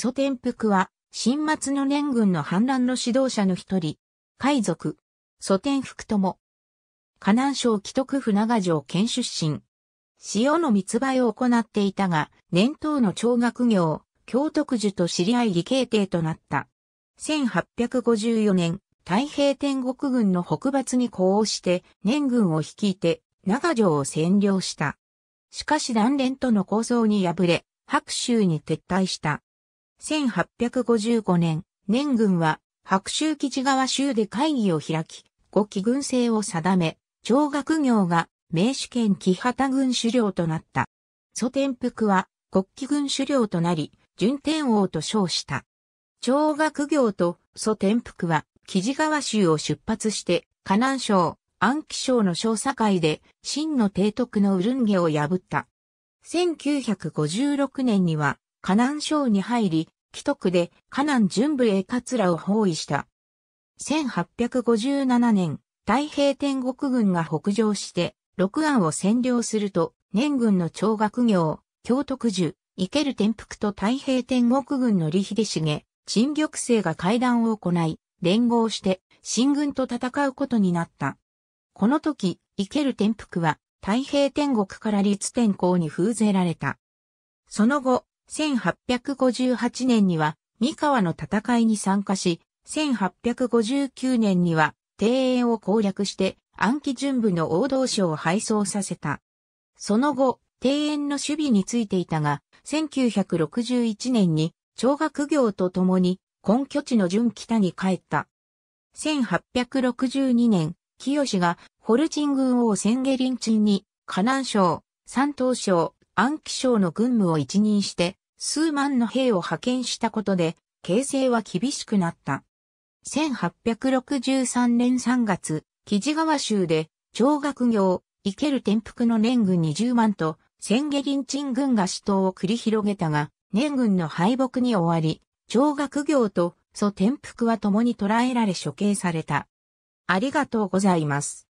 祖天福は、新末の年軍の反乱の指導者の一人、海賊、祖天福とも、河南省既徳府長城県出身。塩の密売を行っていたが、年頭の長学業、京徳樹と知り合い義兄弟となった。1854年、太平天国軍の北伐に呼応して、年軍を率いて、長城を占領した。しかし断連との構想に敗れ、白州に撤退した。1855年、年軍は白州基地川州で会議を開き、五期軍制を定め、長学業が名手県木畑軍首領となった。蘇天福は国旗軍首領となり、順天王と称した。長学業と蘇天福は、木地川州を出発して、河南省、安徽省の小境で、真の提督のウルンゲを破った。1956年には、河南省に入り、既得で河南準部へ桂を包囲した。1857年、太平天国軍が北上して、六安を占領すると、年軍の長学業、京徳樹、池る天福と太平天国軍の利秀重、陳玉生が会談を行い、連合して、新軍と戦うことになった。この時、池る天福は、太平天国から立天皇に封ぜられた。その後、1858年には三河の戦いに参加し、1859年には庭園を攻略して暗記準部の王道省を敗走させた。その後、庭園の守備についていたが、1961年に長学業とともに根拠地の準北に帰った。1862年、清がホルチン軍王千下林鎮に河南省、山東省、暗記省の軍務を一任して、数万の兵を派遣したことで、形勢は厳しくなった。1863年3月、木地川州で、長学業、生ける転覆の年軍20万と、千下林鎮軍が死闘を繰り広げたが、年軍の敗北に終わり、長学業と、祖転覆は共に捕らえられ処刑された。ありがとうございます。